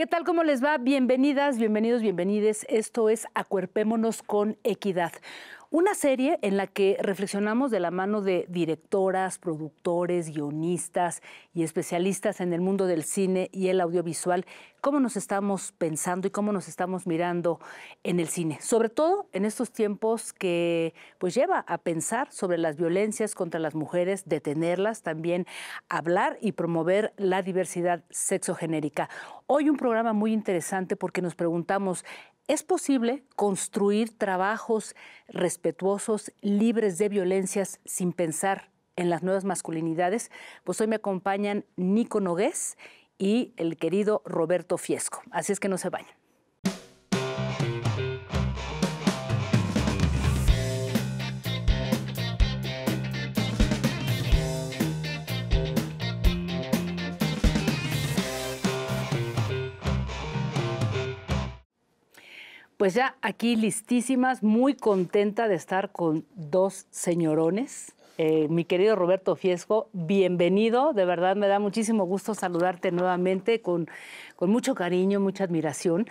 ¿Qué tal? ¿Cómo les va? Bienvenidas, bienvenidos, bienvenides. Esto es Acuerpémonos con Equidad. Una serie en la que reflexionamos de la mano de directoras, productores, guionistas y especialistas en el mundo del cine y el audiovisual, cómo nos estamos pensando y cómo nos estamos mirando en el cine, sobre todo en estos tiempos que pues lleva a pensar sobre las violencias contra las mujeres, detenerlas, también hablar y promover la diversidad sexogenérica. Hoy un programa muy interesante porque nos preguntamos es posible construir trabajos respetuosos, libres de violencias, sin pensar en las nuevas masculinidades. Pues hoy me acompañan Nico Nogués y el querido Roberto Fiesco. Así es que no se vayan. Pues ya aquí listísimas, muy contenta de estar con dos señorones eh, mi querido Roberto Fiesco, bienvenido. De verdad me da muchísimo gusto saludarte nuevamente con, con mucho cariño, mucha admiración.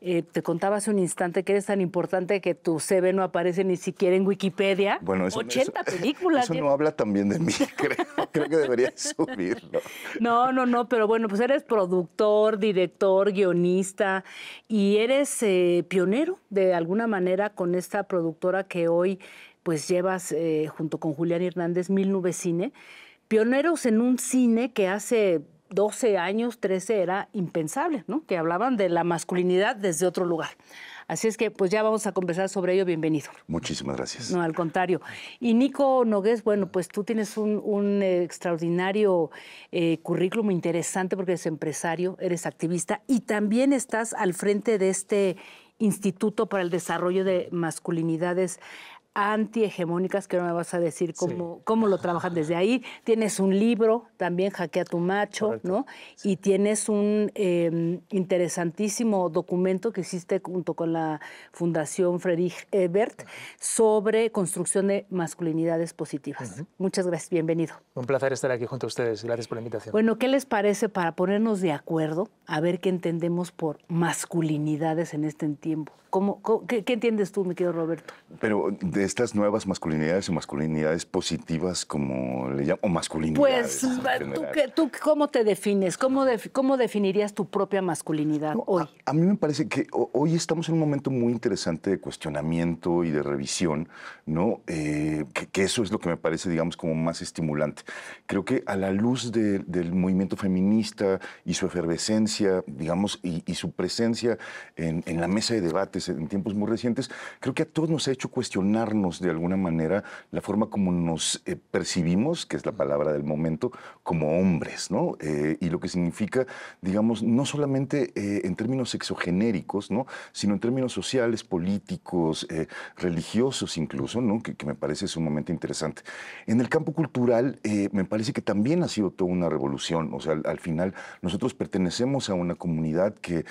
Eh, te contaba hace un instante que eres tan importante que tu CV no aparece ni siquiera en Wikipedia. Bueno, eso, 80 películas. Eso no habla también de mí, creo, creo que debería subirlo. No, no, no, pero bueno, pues eres productor, director, guionista y eres eh, pionero de alguna manera con esta productora que hoy pues llevas eh, junto con Julián Hernández Mil Nubes Cine, pioneros en un cine que hace 12 años, 13 era impensable, ¿no? Que hablaban de la masculinidad desde otro lugar. Así es que pues ya vamos a conversar sobre ello, bienvenido. Muchísimas gracias. No, al contrario. Y Nico Nogués, bueno, pues tú tienes un, eh, extraordinario eh, currículum interesante porque eres empresario, eres activista y también estás al frente de este Instituto para el Desarrollo de Masculinidades antihegemónicas, que no me vas a decir cómo, cómo lo trabajan desde ahí. Tienes un libro también, jaquea tu macho, ¿no? Y tienes un em, interesantísimo documento que hiciste junto con la Fundación Friedrich Ebert sobre construcción de masculinidades positivas. Muchas gracias, bienvenido. Un placer estar aquí junto a ustedes, gracias por la invitación. Bueno, ¿qué les parece para ponernos de acuerdo a ver qué entendemos por masculinidades en este tiempo? ¿Cómo, qué, entiendes tú, mi querido Roberto? Pero estas nuevas masculinidades o masculinidades positivas, como le llamo, o masculinidades. Pues, ¿tú, qué ¿tú cómo te defines? ¿Cómo, cómo definirías tu propia masculinidad hoy? A, mí me parece que hoy estamos en un momento muy interesante de cuestionamiento y de revisión, ¿no? Eh, que, eso es lo que me parece, digamos, como más estimulante. Creo que a la luz del movimiento feminista y su efervescencia, digamos, y, su presencia en, en la mesa de debates en tiempos muy recientes, creo que a todos nos ha hecho cuestionar de alguna manera la forma como nos eh, percibimos, que es la palabra del momento, como hombres, ¿no? Eh, y lo que significa, digamos, no solamente eh, en términos exogenéricos, ¿no? Sino en términos sociales, políticos, religiosos incluso, ¿no? Que, me parece sumamente interesante. En el campo cultural, me parece que también ha sido toda una revolución, o sea, al, final nosotros pertenecemos a una comunidad que,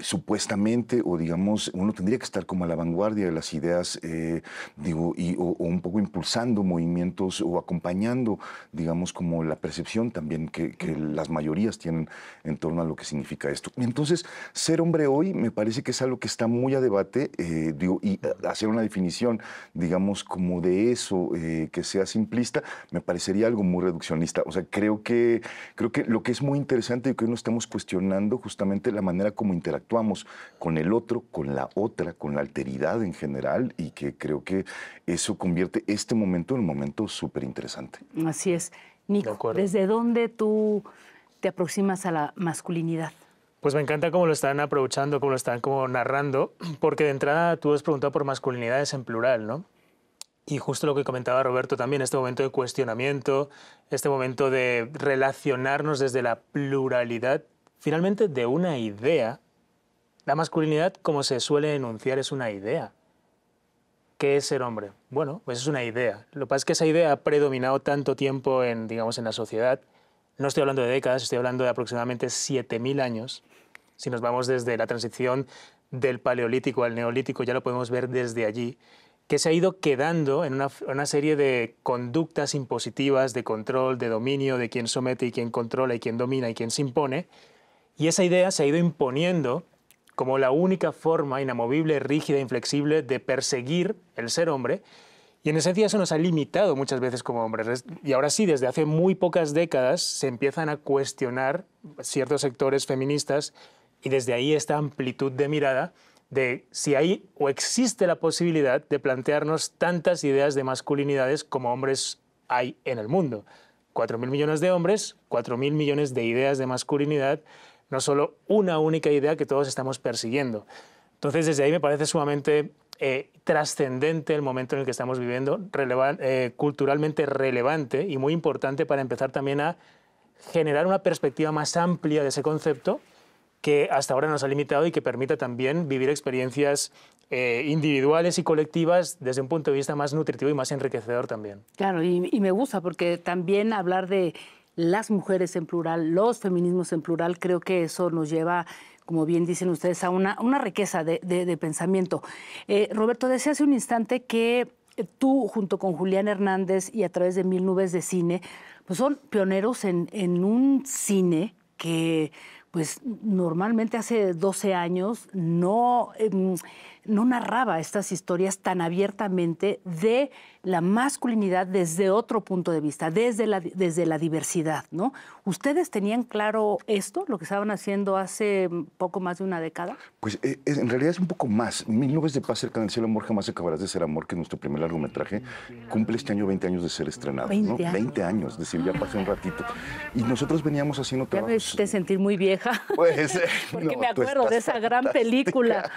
supuestamente, o digamos, uno tendría que estar como a la vanguardia de las ideas eh, digo, y, o, un poco impulsando movimientos o acompañando, digamos, como la percepción también que, las mayorías tienen en torno a lo que significa esto. Entonces, ser hombre hoy me parece que es algo que está muy a debate, eh, digo, y eh, hacer una definición, digamos, como de eso eh, que sea simplista, me parecería algo muy reduccionista. O sea, creo que, creo que lo que es muy interesante y que hoy no estamos cuestionando justamente la manera como interactuamos con el otro, con la otra, con la alteridad en general, y que creo que eso convierte este momento en un momento súper interesante. Así es. Nico, ¿desde dónde tú te aproximas a la masculinidad? Pues me encanta cómo lo están aprovechando, cómo lo están como narrando, porque de entrada tú has preguntado por masculinidades en plural, ¿no? Y justo lo que comentaba Roberto también, este momento de cuestionamiento, este momento de relacionarnos desde la pluralidad, finalmente de una idea. La masculinidad, como se suele enunciar, es una idea. ¿Qué es ser hombre? Bueno, pues es una idea. Lo que pasa es que esa idea ha predominado tanto tiempo en, digamos, en la sociedad. No estoy hablando de décadas, estoy hablando de aproximadamente 7.000 años. Si nos vamos desde la transición del paleolítico al neolítico, ya lo podemos ver desde allí, que se ha ido quedando en una, una serie de conductas impositivas, de control, de dominio, de quien somete y quien controla y quien domina y quien se impone. Y esa idea se ha ido imponiendo como la única forma inamovible, rígida, inflexible de perseguir el ser hombre. Y en esencia eso nos ha limitado muchas veces como hombres. Y ahora sí, desde hace muy pocas décadas se empiezan a cuestionar ciertos sectores feministas y desde ahí esta amplitud de mirada de si hay o existe la posibilidad de plantearnos tantas ideas de masculinidades como hombres hay en el mundo. Cuatro mil millones de hombres, cuatro mil millones de ideas de masculinidad no solo una única idea que todos estamos persiguiendo. Entonces, desde ahí me parece sumamente eh, trascendente el momento en el que estamos viviendo, eh, culturalmente relevante y muy importante para empezar también a generar una perspectiva más amplia de ese concepto que hasta ahora nos ha limitado y que permita también vivir experiencias eh, individuales y colectivas desde un punto de vista más nutritivo y más enriquecedor también. Claro, y me gusta porque también hablar de las mujeres en plural, los feminismos en plural, creo que eso nos lleva, como bien dicen ustedes, a una, una riqueza de, pensamiento. Eh, Roberto, decía hace un instante que tú, junto con Julián Hernández y a través de Mil Nubes de Cine, pues son pioneros en, en un cine que pues normalmente hace 12 años no, em, no narraba estas historias tan abiertamente de la masculinidad desde otro punto de vista, desde la, desde la diversidad, ¿no? ¿Ustedes tenían claro esto, lo que estaban haciendo hace poco más de una década? Pues eh, en realidad es un poco más. Mil nubes de paz cerca del cielo, amor, jamás acabarás de ser amor, que nuestro primer largometraje cumple este año 20 años de ser estrenado. 20 años. 20 años, decir, ya pasó un ratito. Y nosotros veníamos haciendo trabajos... Ya sentir muy vieja Porque me acuerdo de esa gran película.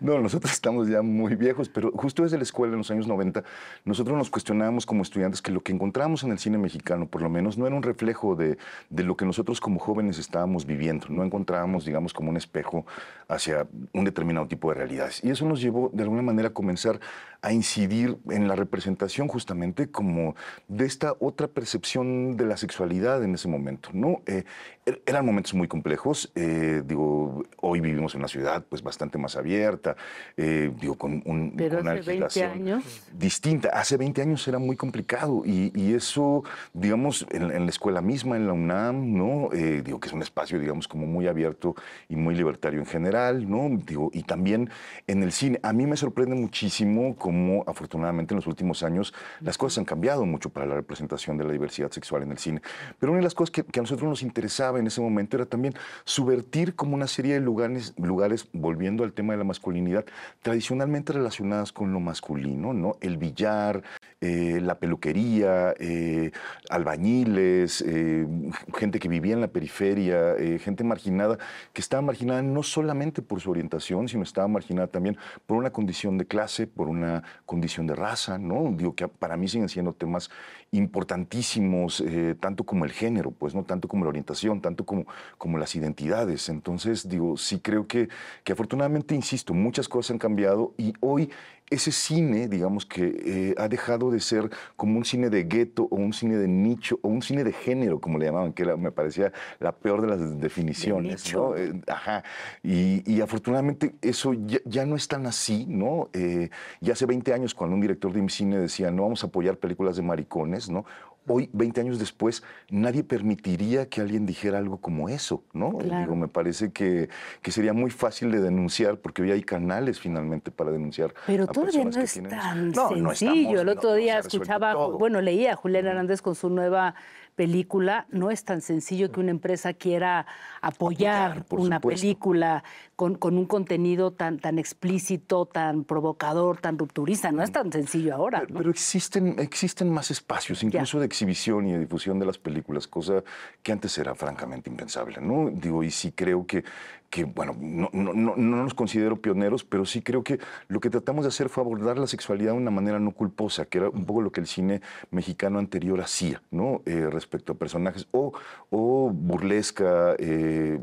No, nosotros estamos ya muy viejos, pero justo desde la escuela en los años 90, nosotros nos cuestionábamos como estudiantes que lo que encontramos en el cine mexicano, por lo menos, no era un reflejo de, lo que nosotros como jóvenes estábamos viviendo. No encontrábamos, digamos, como un espejo hacia un determinado tipo de realidades. Y eso nos llevó, de alguna manera, a comenzar a incidir en la representación justamente como de esta otra percepción de la sexualidad en ese momento. ¿no? Eh, er, eran momentos muy complejos. Eh, digo, hoy vivimos en una ciudad pues bastante más abierta, eh, digo, con, un, Pero hace una 20 años. distinta. Hace 20 años era muy complicado y, eso, digamos, en, la escuela misma, en la UNAM, ¿no? Eh, digo, que es un espacio, digamos, como muy abierto y muy libertario en general, ¿no? Digo, y también en el cine. A mí me sorprende muchísimo cómo, afortunadamente, en los últimos años las cosas han cambiado mucho para la representación de la diversidad sexual en el cine. Pero una de las cosas que, que a nosotros nos interesaba en ese momento era también subvertir como una serie de lugares, lugares, volviendo al tema de la masculinidad, tradicionalmente relacionadas con lo masculino, ¿no? El billar, eh, la peluquería, eh, albañiles, eh, gente que vivía en la periferia, gente marginada, que estaba marginada no solamente por su orientación, sino estaba marginada también por una condición de clase, por una condición de raza, ¿no? Digo que para mí siguen siendo temas importantísimos, tanto como el género, pues, ¿no? Tanto como la orientación, tanto como, como las identidades. Entonces, digo, sí creo que, que afortunadamente, insisto, muchas cosas han cambiado y hoy ese cine, digamos que eh, ha dejado de ser como un cine de gueto o un cine de nicho o un cine de género, como le llamaban, que me parecía la peor de las definiciones. Eh, ajá. Y, afortunadamente eso ya, no es tan así, ¿no? Eh, ya hace 20 años cuando un director de cine decía, no vamos a apoyar películas de maricones, ¿no? hoy, 20 años después, nadie permitiría que alguien dijera algo como eso, ¿no? Digo, me parece que, que, sería muy fácil de denunciar, porque hoy hay canales finalmente para denunciar. Pero todavía no es tan sencillo. El otro día escuchaba, bueno, leía a Julián Hernández con su nueva película, no es tan sencillo que una empresa quiera apoyar, una película con, un contenido tan, tan explícito, tan provocador, tan rupturista. No es tan sencillo ahora. Pero, existen, existen más espacios, incluso de exhibición y de difusión de las películas, cosa que antes era francamente impensable. ¿no? Digo, y sí creo que que, bueno, no, no, no, nos considero pioneros, pero sí creo que lo que tratamos de hacer fue abordar la sexualidad de una manera no culposa, que era un poco lo que el cine mexicano anterior hacía, ¿no? Eh, respecto a personajes, o, o burlesca, eh,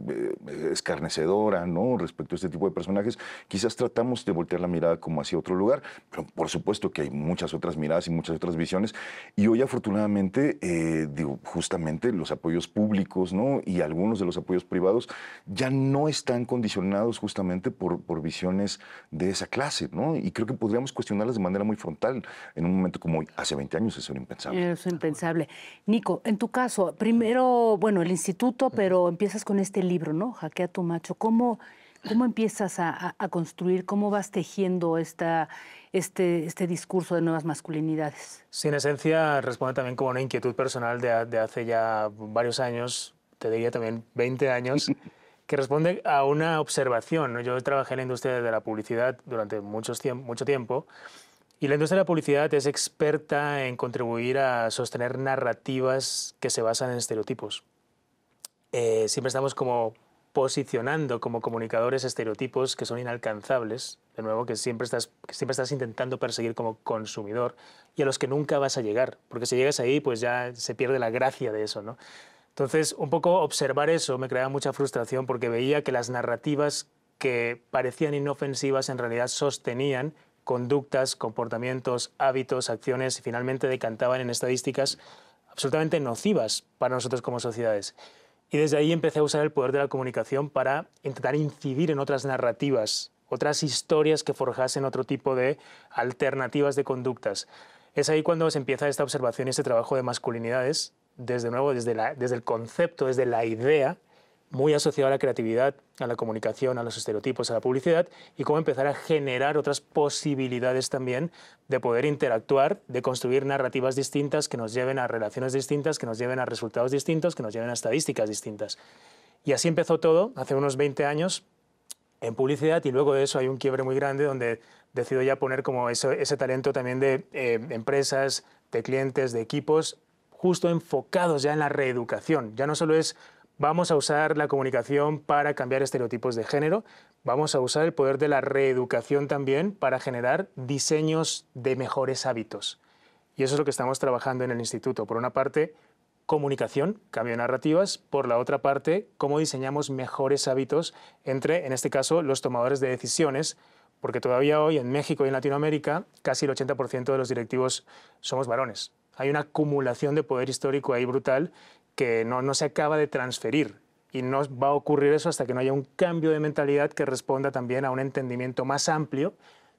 eh, escarnecedora, ¿no? Respecto a este tipo de personajes, quizás tratamos de voltear la mirada como hacia otro lugar, pero por supuesto que hay muchas otras miradas y muchas otras visiones, y hoy afortunadamente, digo, justamente los apoyos públicos, ¿no? Y algunos de los apoyos privados ya no están condicionados justamente por, por visiones de esa clase, ¿no? Y creo que podríamos cuestionarlas de manera muy frontal. En un momento como hace 20 años, eso era impensable. Eso es impensable. Nico, en tu caso, primero, bueno, el instituto, pero empiezas con este libro, ¿no? Jaquea tu macho. ¿Cómo, cómo empiezas a, construir? ¿Cómo vas tejiendo esta, este, este discurso de nuevas masculinidades? Sí, en esencia responde también como una inquietud personal de, de hace ya varios años, te diría también 20 años. que responde a una observación. Yo trabajé en la industria de la publicidad durante muchos mucho tiempo y la industria de la publicidad es experta en contribuir a sostener narrativas que se basan en estereotipos. Eh, siempre estamos como posicionando como comunicadores estereotipos que son inalcanzables, de nuevo, que siempre, estás, siempre estás intentando perseguir como consumidor y a los que nunca vas a llegar, porque si llegas ahí, pues ya se pierde la gracia de eso, ¿no? Entonces, un poco observar eso me creaba mucha frustración porque veía que las narrativas que parecían inofensivas en realidad sostenían conductas, comportamientos, hábitos, acciones y finalmente decantaban en estadísticas absolutamente nocivas para nosotros como sociedades. Y desde ahí empecé a usar el poder de la comunicación para intentar incidir en otras narrativas, otras historias que forjasen otro tipo de alternativas de conductas. Es ahí cuando se empieza esta observación y este trabajo de masculinidades, desde nuevo, desde, desde el concepto, desde la idea, muy asociado a la creatividad, a la comunicación, a los estereotipos, a la publicidad, y cómo empezar a generar otras posibilidades también de poder interactuar, de construir narrativas distintas que nos lleven a relaciones distintas, que nos lleven a resultados distintos, que nos lleven a estadísticas distintas. Y así empezó todo, hace unos 20 años, en publicidad, y luego de eso hay un quiebre muy grande donde decido ya poner como ese talento también de eh, empresas, de clientes, de equipos justo enfocados ya en la reeducación. Ya no solo es vamos a usar la comunicación para cambiar estereotipos de género, vamos a usar el poder de la reeducación también para generar diseños de mejores hábitos. Y eso es lo que estamos trabajando en el instituto. Por una parte, comunicación, cambio de narrativas, por la otra parte, cómo diseñamos mejores hábitos entre, en este caso, los tomadores de decisiones, porque todavía hoy en México y en Latinoamérica casi el 80% de los directivos somos varones. Hay una acumulación de poder histórico ahí brutal que no, se acaba de transferir y no va a ocurrir eso hasta que no haya un cambio de mentalidad que responda también a un entendimiento más amplio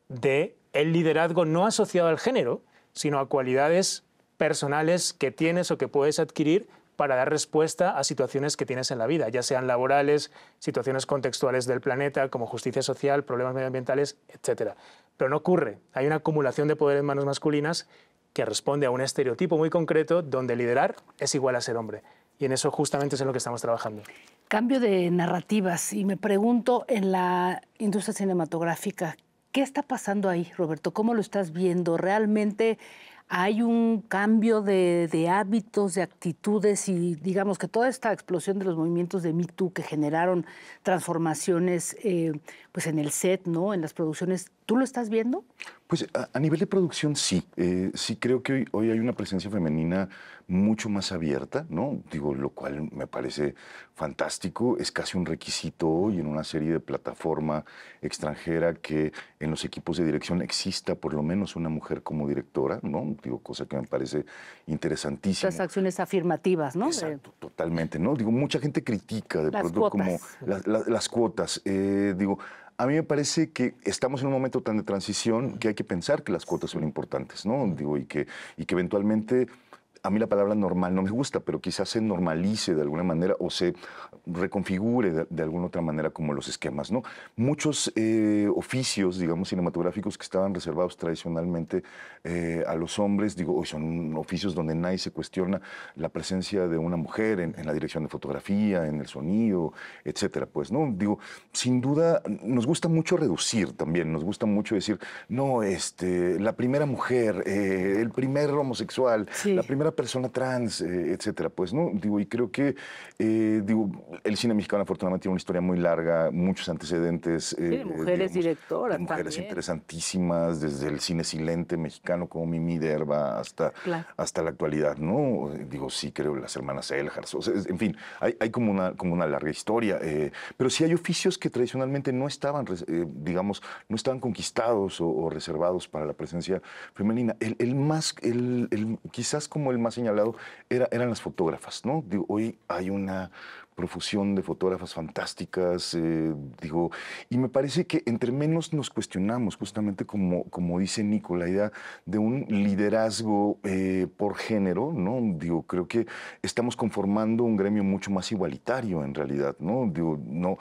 de el liderazgo no asociado al género, sino a cualidades personales que tienes o que puedes adquirir para dar respuesta a situaciones que tienes en la vida, ya sean laborales, situaciones contextuales del planeta, como justicia social, problemas medioambientales, etc. Pero no ocurre. Hay una acumulación de poder en manos masculinas que responde a un estereotipo muy concreto donde liderar es igual a ser hombre. Y en eso justamente es en lo que estamos trabajando. Cambio de narrativas y me pregunto en la industria cinematográfica, ¿qué está pasando ahí, Roberto? ¿Cómo lo estás viendo? ¿Realmente hay un cambio de, hábitos, de actitudes y digamos que toda esta explosión de los movimientos de Me Too que generaron transformaciones eh, pues en el set, ¿no? En las producciones. ¿Tú lo estás viendo? Pues a, nivel de producción sí. Eh, sí creo que hoy, hay una presencia femenina mucho más abierta, ¿no? Digo, lo cual me parece fantástico. Es casi un requisito hoy en una serie de plataforma extranjera que en los equipos de dirección exista por lo menos una mujer como directora, ¿no? Digo, cosa que me parece interesantísima. Las acciones afirmativas, ¿no? Exacto, totalmente, ¿no? Digo, mucha gente critica de pronto como las cuotas. Eh, digo, a mí me parece que estamos en un momento tan de transición que hay que pensar que las cuotas son importantes, ¿no? Digo, y que, y que eventualmente a mí la palabra normal no me gusta, pero quizás se normalice de alguna manera o se reconfigure de, alguna otra manera como los esquemas, ¿no? Muchos eh, oficios, digamos, cinematográficos que estaban reservados tradicionalmente eh, a los hombres, digo, hoy son oficios donde nadie se cuestiona la presencia de una mujer en, la dirección de fotografía, en el sonido, etcétera, pues, ¿no? Digo, sin duda nos gusta mucho reducir también, nos gusta mucho decir, no, este, la primera mujer, eh, el primer homosexual, la primera persona trans, eh, etcétera. Pues no, digo, y creo que, eh, digo, el cine mexicano afortunadamente tiene una historia muy larga, muchos antecedentes. Eh, mujeres directoras. Mujeres interesantísimas, desde el cine silente mexicano como Mimi Derba hasta, hasta la actualidad, ¿no? Digo, sí, creo, las hermanas Elhars. o en fin, hay, como, una, como una larga historia, pero sí hay oficios que tradicionalmente no estaban, digamos, no estaban conquistados o, reservados para la presencia femenina. El, más, el, quizás como el más señalado eran las fotógrafas, ¿no? Digo, hoy hay una profusión de fotógrafas fantásticas, eh, digo, y me parece que entre menos nos cuestionamos, justamente como, como dice Nico, la idea de un liderazgo eh, por género, ¿no? Digo, creo que estamos conformando un gremio mucho más igualitario en realidad, ¿no? Digo, no,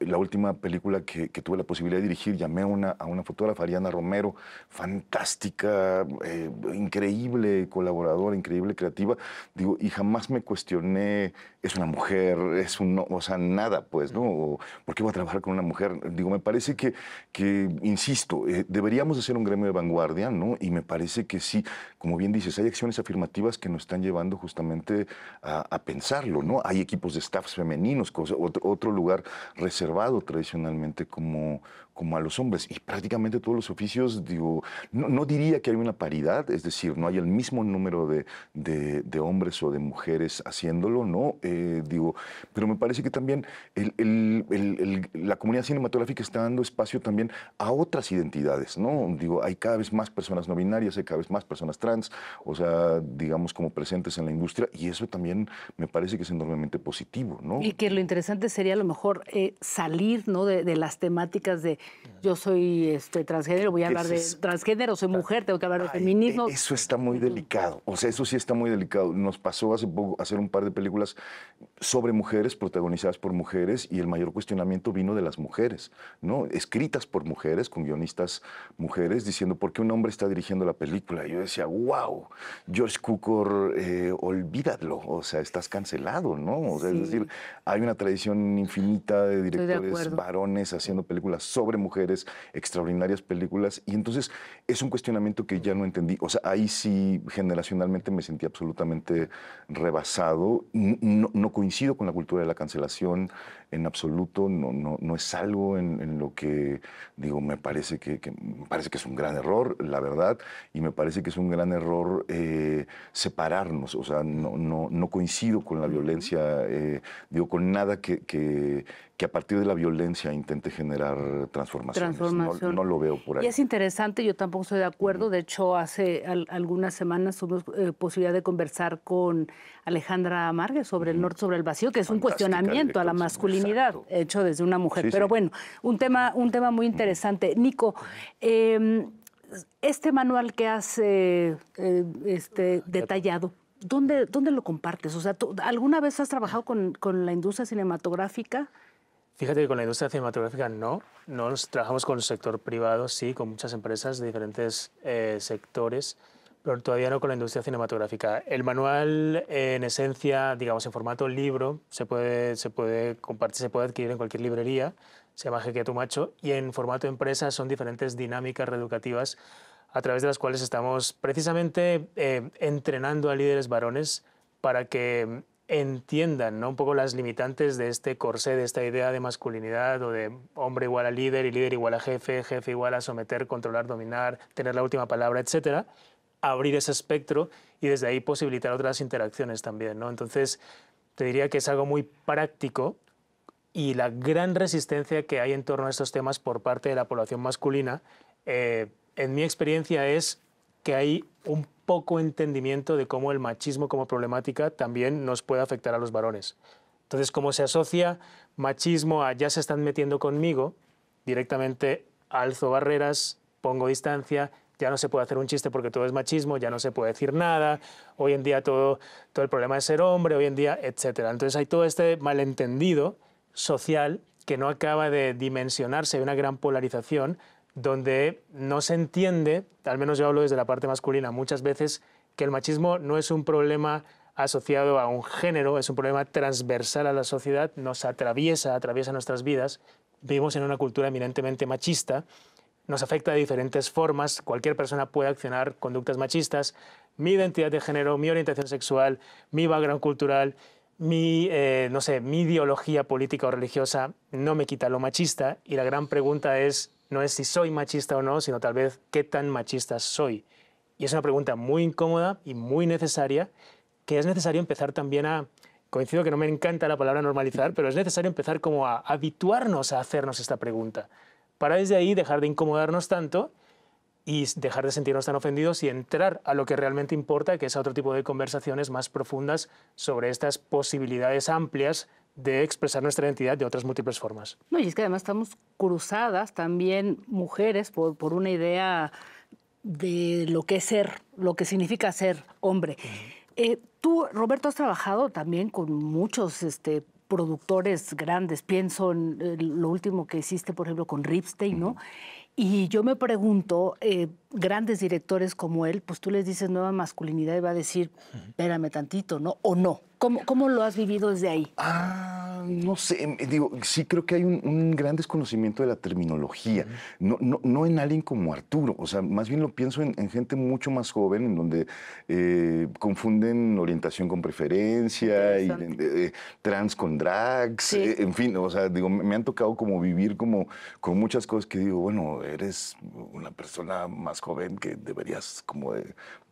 la última película que, tuve la posibilidad de dirigir, llamé a una, a una fotógrafa, Ariana Romero, fantástica, eh, increíble colaboradora, increíble creativa, digo, y jamás me cuestioné es una mujer, es un, o sea, nada, pues, ¿no? ¿Por qué voy a trabajar con una mujer? Digo, me parece que, que insisto, eh, deberíamos hacer un gremio de vanguardia, ¿no? Y me parece que sí, como bien dices, hay acciones afirmativas que nos están llevando justamente a, pensarlo, ¿no? Hay equipos de staffs femeninos, otro lugar reservado tradicionalmente como, como a los hombres. Y prácticamente todos los oficios, digo, no, diría que hay una paridad, es decir, no hay el mismo número de, hombres o de mujeres haciéndolo, ¿no? Eh, digo, pero me parece que también la comunidad cinematográfica está dando espacio también a otras identidades, ¿no? Digo, hay cada vez más personas no binarias, hay cada vez más personas trans, o sea, digamos, como presentes en la industria, y eso también me parece que es enormemente positivo, ¿no? Y que lo interesante sería a lo mejor eh, salir, ¿no? de las temáticas de yo soy este, transgénero, voy a hablar de transgénero, soy mujer, tengo que hablar de eh, feminismo. Eso está muy delicado, o sea, eso sí está muy delicado. Nos pasó hace poco hacer un par de películas sobre mujeres, protagonizadas por mujeres, y el mayor cuestionamiento vino de las mujeres, ¿no? Escritas por mujeres, con guionistas mujeres, diciendo, ¿por qué un hombre está dirigiendo la película? Y yo decía, wow, George Cukor, eh, o sea, estás cancelado, ¿no? Es decir, hay una tradición infinita de directores varones haciendo películas sobre mujeres, extraordinarias películas. Y entonces es un cuestionamiento que ya no entendí. O sea, ahí sí generacionalmente me sentí absolutamente rebasado. No, coincido con la cultura de la cancelación en absoluto. No, no, no es algo en, lo que, digo, me parece que, parece que es un gran error, la verdad. Y me parece que es un gran error eh, separarnos. O sea, no, no, no coincido con la violencia, eh, digo, con nada que que a partir de la violencia intente generar transformaciones. Transformación. No, lo veo por ahí. Y es interesante, yo tampoco estoy de acuerdo. De hecho, hace algunas semanas tuvimos eh, posibilidad de conversar con Alejandra Amargue sobre el norte, sobre el vacío, que es un cuestionamiento a la masculinidad hecho desde una mujer. Pero bueno, un tema, un tema muy interesante. Nico, em, este manual que has eh, eh, este, detallado, ¿Dónde, ¿dónde, lo compartes? O sea, ¿alguna vez has trabajado con, con la industria cinematográfica? Fíjate que con la industria cinematográfica no, nos trabajamos con el sector privado, sí, con muchas empresas de diferentes eh, sectores, pero todavía no con la industria cinematográfica. El manual, en esencia, digamos, en formato libro, se puede, se puede compartir, se puede adquirir en cualquier librería, se llama a tu Macho, y en formato empresa son diferentes dinámicas reeducativas a través de las cuales estamos precisamente eh, entrenando a líderes varones para que entiendan ¿no? un poco las limitantes de este corsé, de esta idea de masculinidad o de hombre igual a líder y líder igual a jefe, jefe igual a someter, controlar, dominar, tener la última palabra, etcétera, abrir ese espectro y desde ahí posibilitar otras interacciones también. ¿no? Entonces, te diría que es algo muy práctico y la gran resistencia que hay en torno a estos temas por parte de la población masculina, eh, en mi experiencia, es que hay un poco entendimiento de cómo el machismo como problemática también nos puede afectar a los varones. Entonces, como se asocia machismo a ya se están metiendo conmigo, directamente alzo barreras, pongo distancia, ya no se puede hacer un chiste porque todo es machismo, ya no se puede decir nada, hoy en día todo, todo el problema es ser hombre, hoy en día, etc. Entonces hay todo este malentendido social que no acaba de dimensionarse, hay una gran polarización donde no se entiende, al menos yo hablo desde la parte masculina, muchas veces que el machismo no es un problema asociado a un género, es un problema transversal a la sociedad, nos atraviesa, atraviesa nuestras vidas. Vivimos en una cultura eminentemente machista, nos afecta de diferentes formas, cualquier persona puede accionar conductas machistas, mi identidad de género, mi orientación sexual, mi background cultural, mi, eh, no sé, mi ideología política o religiosa no me quita lo machista y la gran pregunta es, no es si soy machista o no, sino tal vez qué tan machista soy. Y es una pregunta muy incómoda y muy necesaria, que es necesario empezar también a... Coincido que no me encanta la palabra normalizar, pero es necesario empezar como a habituarnos a hacernos esta pregunta, para desde ahí dejar de incomodarnos tanto y dejar de sentirnos tan ofendidos y entrar a lo que realmente importa, que es a otro tipo de conversaciones más profundas sobre estas posibilidades amplias de expresar nuestra identidad de otras múltiples formas. No, y es que además estamos cruzadas también mujeres por, por una idea de lo que es ser, lo que significa ser hombre. Eh, tú, Roberto, has trabajado también con muchos este, productores grandes. Pienso en eh, lo último que hiciste, por ejemplo, con Ripstein, ¿no? Y yo me pregunto, eh, grandes directores como él, pues tú les dices nueva masculinidad y va a decir, espérame tantito, ¿no? ¿O no? ¿Cómo, cómo lo has vivido desde ahí? Ah, no sé, em, eh, digo, sí creo que hay un, gran desconocimiento de la terminología, no, no, en alguien como Arturo, o sea, más bien lo pienso en, gente mucho más joven, en donde eh, confunden orientación con preferencia, y, trans con drags, en fin, o sea, digo, me, me han tocado como vivir como con muchas cosas que digo, bueno, eres una persona más joven que deberías como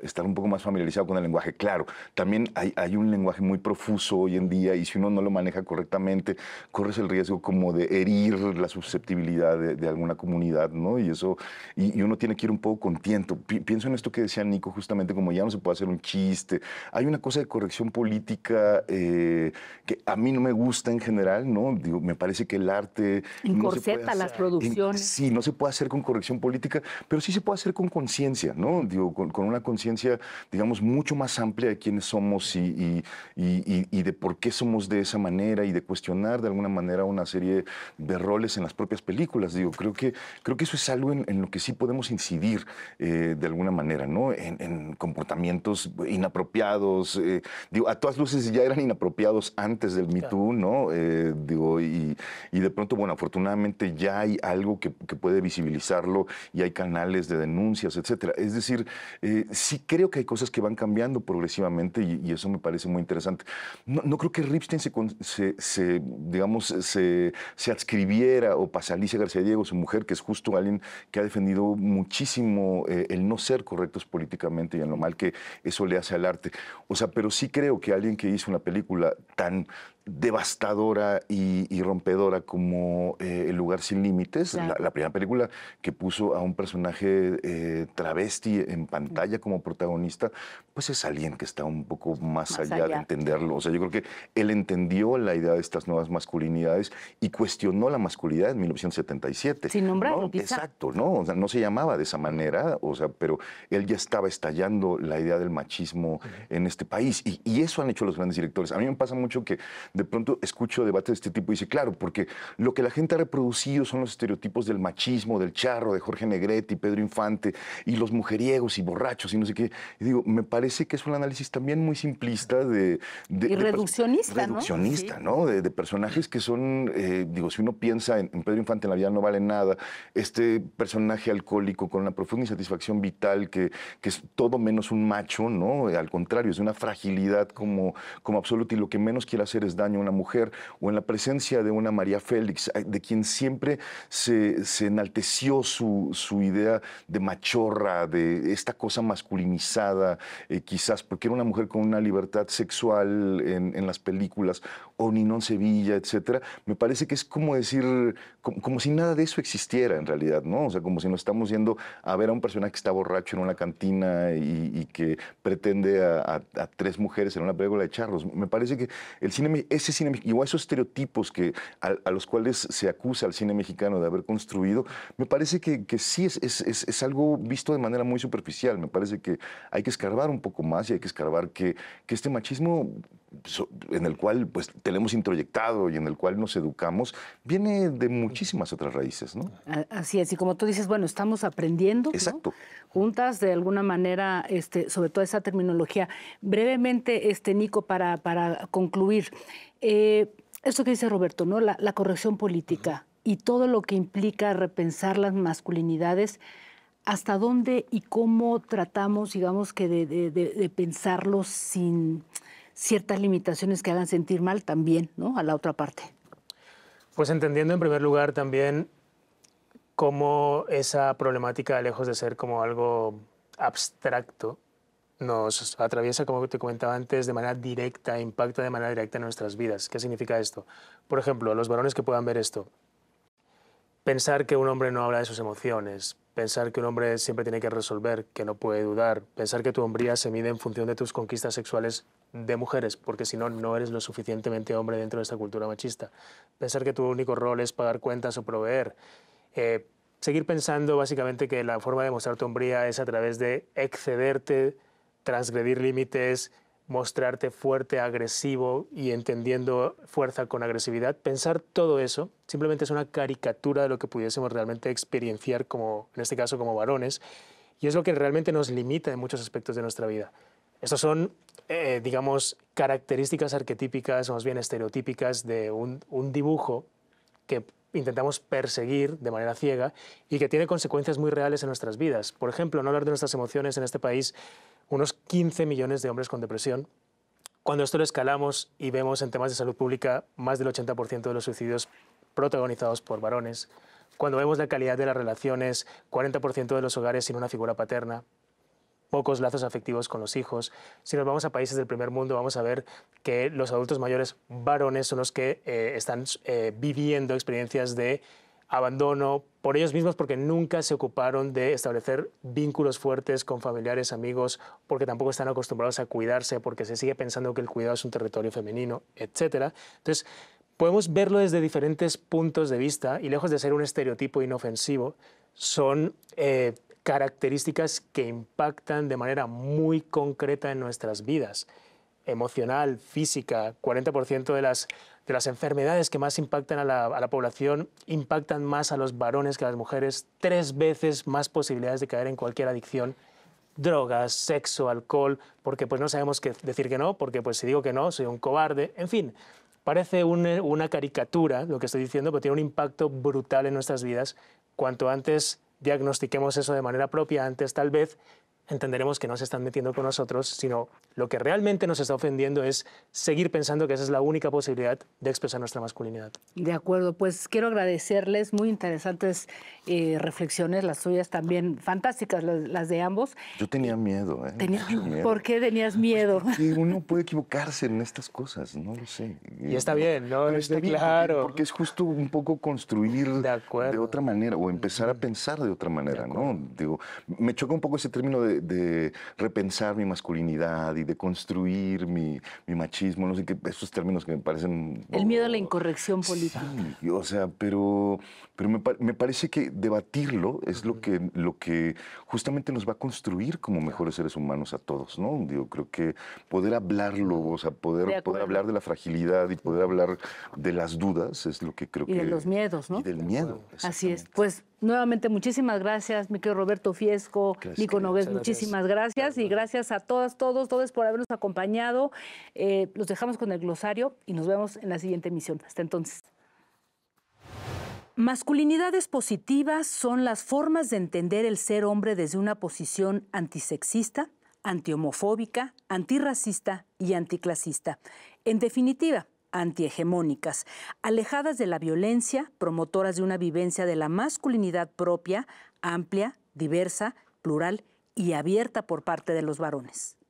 estar un poco más familiarizado con el lenguaje. Claro, también hay, un lenguaje muy profuso hoy en día y si uno no lo maneja correctamente, corres el riesgo como de herir la susceptibilidad de, alguna comunidad, ¿no? Y eso, y, uno tiene que ir un poco contento. pienso en esto que decía Nico, justamente como ya no se puede hacer un chiste. Hay una cosa de corrección política eh, que a mí no me gusta en general, ¿no? Digo, me parece que el arte... Encorseta las producciones. sí, no se puede hacer con corrección política, pero sí se puede hacer con conciencia, ¿no? Digo, con, una conciencia, digamos, mucho más amplia de quiénes somos y, y, de por qué somos de esa manera y de cuestionar de alguna manera una serie de roles en las propias películas. Digo, creo que, creo que eso es algo en, lo que sí podemos incidir eh, de alguna manera, ¿no? En, comportamientos inapropiados. Eh, digo, a todas luces ya eran inapropiados antes del Me Too, ¿no? Eh, digo, y, de pronto, bueno, afortunadamente ya hay algo que, que puede visibilizar y hay canales de denuncias, etcétera. Es decir, eh, sí creo que hay cosas que van cambiando progresivamente y, eso me parece muy interesante. No, creo que Ripstein se, digamos, se, se, adscribiera o pasa Alicia García Diego, su mujer, que es justo alguien que ha defendido muchísimo eh, el no ser correctos políticamente y en lo mal que eso le hace al arte. O sea, pero sí creo que alguien que hizo una película tan, devastadora y, rompedora como eh, El lugar sin límites, la, primera película que puso a un personaje eh, travesti en pantalla como protagonista, pues es alguien que está un poco más, allá, de entenderlo. O sea, yo creo que él entendió la idea de estas nuevas masculinidades y cuestionó la masculinidad en 1977. Sin nombrar. ¿no? Exacto, ¿no? O sea, no se llamaba de esa manera, o sea, pero él ya estaba estallando la idea del machismo en este país y eso han hecho los grandes directores. A mí me pasa mucho que de pronto escucho debates de este tipo y dice, claro, porque lo que la gente ha reproducido son los estereotipos del machismo, del charro, de Jorge Negrete y Pedro Infante, y los mujeriegos y borrachos y no sé qué. Y digo, me parece que es un análisis también muy simplista de... y reduccionista, ¿no? Reduccionista, ¿no? De, personajes que son, eh, digo, si uno piensa en, Pedro Infante en la vida no vale nada, este personaje alcohólico con una profunda insatisfacción vital que, que es todo menos un macho, ¿no? Al contrario, es una fragilidad como, como absoluta y lo que menos quiere hacer es año, una mujer, o en la presencia de una María Félix, de quien siempre se, se enalteció su, su, idea de machorra, de esta cosa masculinizada, eh, quizás porque era una mujer con una libertad sexual en, en las películas, o Ninón Sevilla, etcétera, me parece que es como decir, como, si nada de eso existiera en realidad, ¿no? O sea, como si nos estamos yendo a ver a un personaje que está borracho en una cantina y, que pretende a, tres mujeres en una película de charros. Me parece que el cine ese cine o esos estereotipos que, a, los cuales se acusa al cine mexicano de haber construido, me parece que, sí es, es, algo visto de manera muy superficial. Me parece que hay que escarbar un poco más y hay que escarbar que, que este machismo en el cual pues tenemos introyectado y en el cual nos educamos, viene de muchísimas otras raíces, ¿no? Así es, y como tú dices, bueno, estamos aprendiendo juntas de alguna manera, este, sobre toda esa terminología. Brevemente, este, Nico, para, para concluir, eh, esto eso que dice Roberto, ¿no? La, corrección política y todo lo que implica repensar las masculinidades hasta dónde y cómo tratamos, digamos, que de, de, de pensarlo sin, ciertas limitaciones que hagan sentir mal también ¿no? a la otra parte. Pues entendiendo en primer lugar también cómo esa problemática, lejos de ser como algo abstracto, nos atraviesa, como te comentaba antes, de manera directa, impacta de manera directa en nuestras vidas. ¿Qué significa esto? Por ejemplo, los varones que puedan ver esto, pensar que un hombre no habla de sus emociones, Pensar que un hombre siempre tiene que resolver, que no puede dudar. Pensar que tu hombría se mide en función de tus conquistas sexuales de mujeres, porque si no, no eres lo suficientemente hombre dentro de esta cultura machista. Pensar que tu único rol es pagar cuentas o proveer. Eh, seguir pensando básicamente que la forma de mostrar tu hombría es a través de excederte, transgredir límites, mostrarte fuerte, agresivo y entendiendo fuerza con agresividad, pensar todo eso simplemente es una caricatura de lo que pudiésemos realmente experienciar como, en este caso, como varones, y es lo que realmente nos limita en muchos aspectos de nuestra vida. Estas son, eh, digamos, características arquetípicas, o más bien estereotípicas, de un dibujo que intentamos perseguir de manera ciega y que tiene consecuencias muy reales en nuestras vidas. Por ejemplo, no hablar de nuestras emociones en este país unos 15 millones de hombres con depresión. Cuando esto lo escalamos y vemos en temas de salud pública más del 80% de los suicidios protagonizados por varones, cuando vemos la calidad de las relaciones, 40% de los hogares sin una figura paterna, pocos lazos afectivos con los hijos. Si nos vamos a países del primer mundo, vamos a ver que los adultos mayores varones son los que eh, están eh, viviendo experiencias de abandono, por ellos mismos porque nunca se ocuparon de establecer vínculos fuertes con familiares, amigos, porque tampoco están acostumbrados a cuidarse, porque se sigue pensando que el cuidado es un territorio femenino, etc. Entonces, podemos verlo desde diferentes puntos de vista y lejos de ser un estereotipo inofensivo, son eh, características que impactan de manera muy concreta en nuestras vidas emocional, física, 40% de las, enfermedades que más impactan a la, población impactan más a los varones que a las mujeres, tres veces más posibilidades de caer en cualquier adicción, drogas, sexo, alcohol, porque pues no sabemos qué decir que no, porque pues si digo que no, soy un cobarde, en fin. Parece una caricatura lo que estoy diciendo, pero tiene un impacto brutal en nuestras vidas. Cuanto antes diagnostiquemos eso de manera propia, antes tal vez entenderemos que no se están metiendo con nosotros, sino lo que realmente nos está ofendiendo es seguir pensando que esa es la única posibilidad de expresar nuestra masculinidad. De acuerdo, pues quiero agradecerles, muy interesantes eh, reflexiones, las suyas también fantásticas, las, de ambos. Yo tenía miedo, ¿eh? ¿Por qué tenías miedo? uno puede equivocarse en estas cosas, no lo sé. Y está bien, ¿no? Este, está, claro. Porque, es justo un poco construir de, otra manera o empezar a pensar de otra manera, ¿no? Digo, me choca un poco ese término de de, repensar mi masculinidad y de construir mi, machismo, no sé qué, esos términos que me parecen... El miedo a la incorrección política. o sea, pero, pero me, me, parece que debatirlo es lo que, lo que justamente nos va a construir como mejores seres humanos a todos, ¿no? Yo creo que poder hablarlo, o sea, poder, poder hablar de la fragilidad y poder hablar de las dudas es lo que creo que... Y de los miedos, ¿no? Y del miedo. Así es. Pues Nuevamente, muchísimas gracias, mi querido Roberto Fiesco, Nico Nogués, muchísimas gracias. Y gracias a todas, todos, todos por habernos acompañado. Eh, los dejamos con el glosario y nos vemos en la siguiente emisión. Hasta entonces. Masculinidades positivas son las formas de entender el ser hombre desde una posición antisexista, antihomofóbica, antirracista y anticlasista. En definitiva, antihegemónicas, alejadas de la violencia, promotoras de una vivencia de la masculinidad propia, amplia, diversa, plural y abierta por parte de los varones.